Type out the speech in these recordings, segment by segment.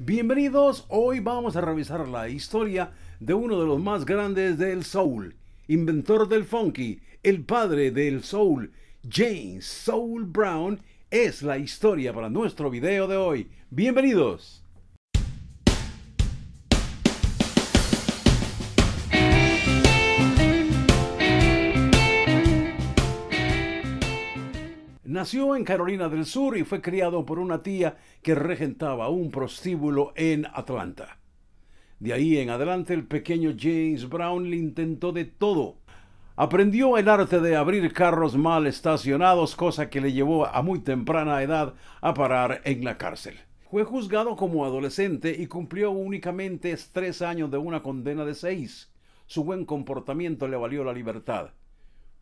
Bienvenidos, hoy vamos a revisar la historia de uno de los más grandes del soul, inventor del funky, el padre del soul, James Soul Brown, es la historia para nuestro video de hoy. Bienvenidos. Nació en Carolina del Sur y fue criado por una tía que regentaba un prostíbulo en Atlanta. De ahí en adelante el pequeño James Brown le intentó de todo. Aprendió el arte de abrir carros mal estacionados, cosa que le llevó a muy temprana edad a parar en la cárcel. Fue juzgado como adolescente y cumplió únicamente tres años de una condena de seis. Su buen comportamiento le valió la libertad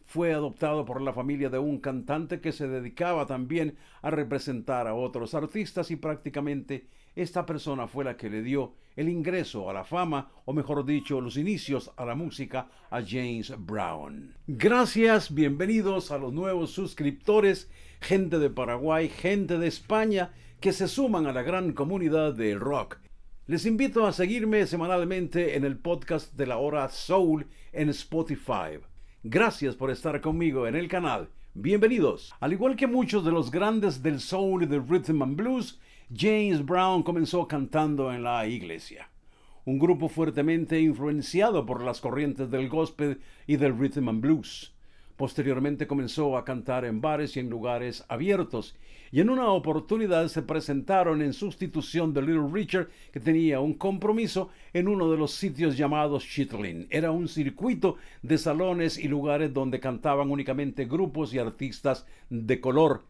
fue adoptado por la familia de un cantante que se dedicaba también a representar a otros artistas y prácticamente esta persona fue la que le dio el ingreso a la fama, o mejor dicho, los inicios a la música a James Brown. Gracias, bienvenidos a los nuevos suscriptores, gente de Paraguay, gente de España, que se suman a la gran comunidad de rock. Les invito a seguirme semanalmente en el podcast de la hora Soul en Spotify. Gracias por estar conmigo en el canal. Bienvenidos. Al igual que muchos de los grandes del soul y del rhythm and blues, James Brown comenzó cantando en la iglesia. Un grupo fuertemente influenciado por las corrientes del gospel y del rhythm and blues. Posteriormente comenzó a cantar en bares y en lugares abiertos, y en una oportunidad se presentaron en sustitución de Little Richard, que tenía un compromiso en uno de los sitios llamados Chitlin. Era un circuito de salones y lugares donde cantaban únicamente grupos y artistas de color.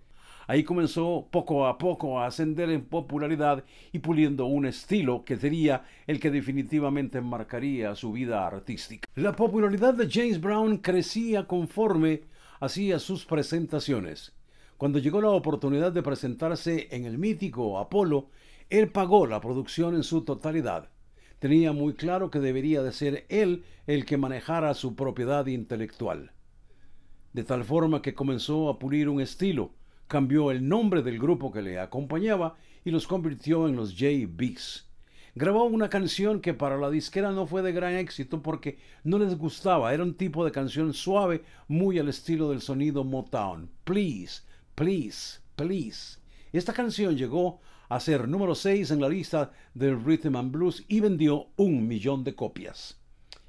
Ahí comenzó poco a poco a ascender en popularidad y puliendo un estilo que sería el que definitivamente marcaría su vida artística. La popularidad de James Brown crecía conforme hacía sus presentaciones. Cuando llegó la oportunidad de presentarse en el mítico Apolo, él pagó la producción en su totalidad. Tenía muy claro que debería de ser él el que manejara su propiedad intelectual. De tal forma que comenzó a pulir un estilo, cambió el nombre del grupo que le acompañaba y los convirtió en los JBs. Grabó una canción que para la disquera no fue de gran éxito porque no les gustaba, era un tipo de canción suave, muy al estilo del sonido Motown. Please, please, please. Esta canción llegó a ser número 6 en la lista del Rhythm and Blues y vendió un millón de copias.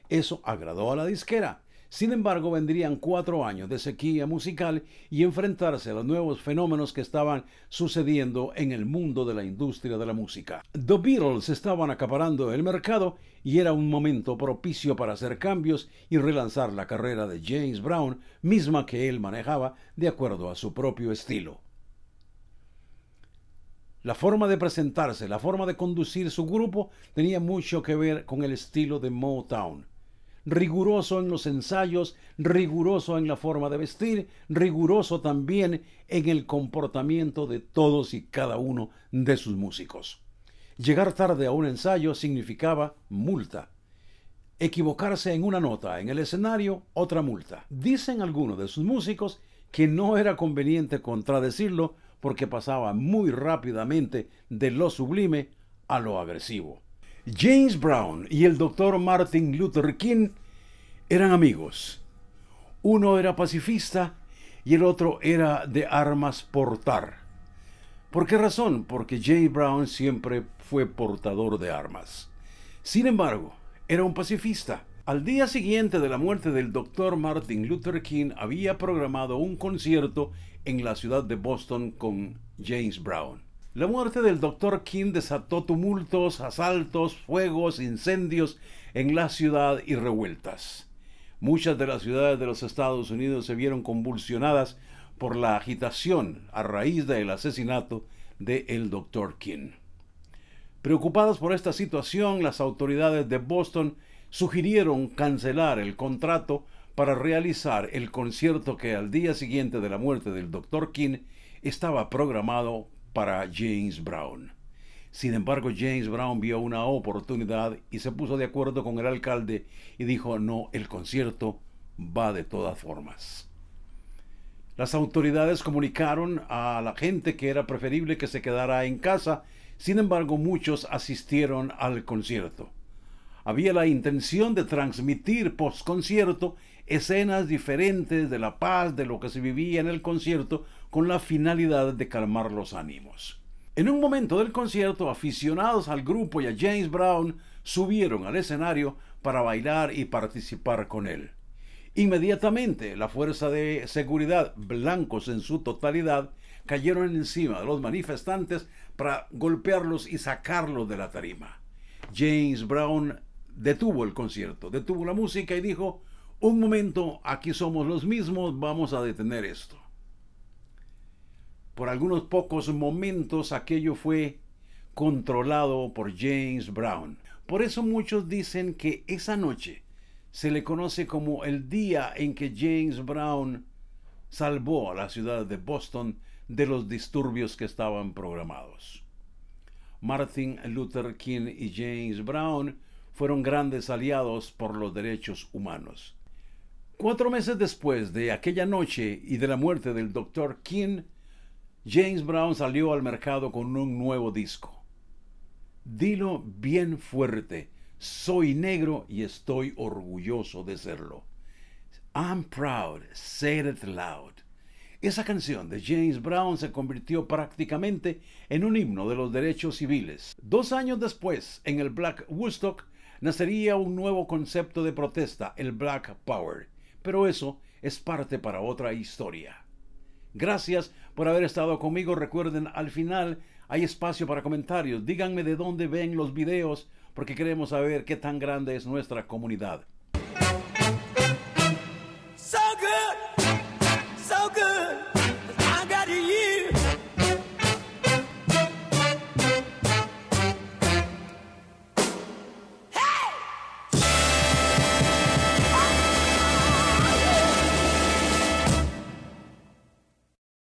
Eso agradó a la disquera sin embargo, vendrían cuatro años de sequía musical y enfrentarse a los nuevos fenómenos que estaban sucediendo en el mundo de la industria de la música. The Beatles estaban acaparando el mercado y era un momento propicio para hacer cambios y relanzar la carrera de James Brown, misma que él manejaba de acuerdo a su propio estilo. La forma de presentarse, la forma de conducir su grupo tenía mucho que ver con el estilo de Motown riguroso en los ensayos, riguroso en la forma de vestir, riguroso también en el comportamiento de todos y cada uno de sus músicos. Llegar tarde a un ensayo significaba multa. Equivocarse en una nota en el escenario, otra multa. Dicen algunos de sus músicos que no era conveniente contradecirlo porque pasaba muy rápidamente de lo sublime a lo agresivo. James Brown y el doctor Martin Luther King eran amigos. Uno era pacifista y el otro era de armas portar. ¿Por qué razón? Porque James Brown siempre fue portador de armas. Sin embargo, era un pacifista. Al día siguiente de la muerte del doctor Martin Luther King había programado un concierto en la ciudad de Boston con James Brown. La muerte del Dr. King desató tumultos, asaltos, fuegos, incendios en la ciudad y revueltas. Muchas de las ciudades de los Estados Unidos se vieron convulsionadas por la agitación a raíz del asesinato de el doctor King. Preocupadas por esta situación, las autoridades de Boston sugirieron cancelar el contrato para realizar el concierto que al día siguiente de la muerte del Dr. King estaba programado para James Brown. Sin embargo, James Brown vio una oportunidad y se puso de acuerdo con el alcalde y dijo, no, el concierto va de todas formas. Las autoridades comunicaron a la gente que era preferible que se quedara en casa, sin embargo muchos asistieron al concierto. Había la intención de transmitir postconcierto escenas diferentes de la paz, de lo que se vivía en el concierto, con la finalidad de calmar los ánimos. En un momento del concierto, aficionados al grupo y a James Brown subieron al escenario para bailar y participar con él. Inmediatamente, la fuerza de seguridad, blancos en su totalidad, cayeron encima de los manifestantes para golpearlos y sacarlos de la tarima. James Brown detuvo el concierto, detuvo la música y dijo, un momento, aquí somos los mismos, vamos a detener esto. Por algunos pocos momentos aquello fue controlado por James Brown. Por eso muchos dicen que esa noche se le conoce como el día en que James Brown salvó a la ciudad de Boston de los disturbios que estaban programados. Martin Luther King y James Brown fueron grandes aliados por los derechos humanos. Cuatro meses después de aquella noche y de la muerte del Dr. King, James Brown salió al mercado con un nuevo disco. Dilo bien fuerte, soy negro y estoy orgulloso de serlo. I'm proud, say it loud. Esa canción de James Brown se convirtió prácticamente en un himno de los derechos civiles. Dos años después, en el Black Woodstock, nacería un nuevo concepto de protesta, el Black Power pero eso es parte para otra historia. Gracias por haber estado conmigo. Recuerden, al final hay espacio para comentarios. Díganme de dónde ven los videos porque queremos saber qué tan grande es nuestra comunidad.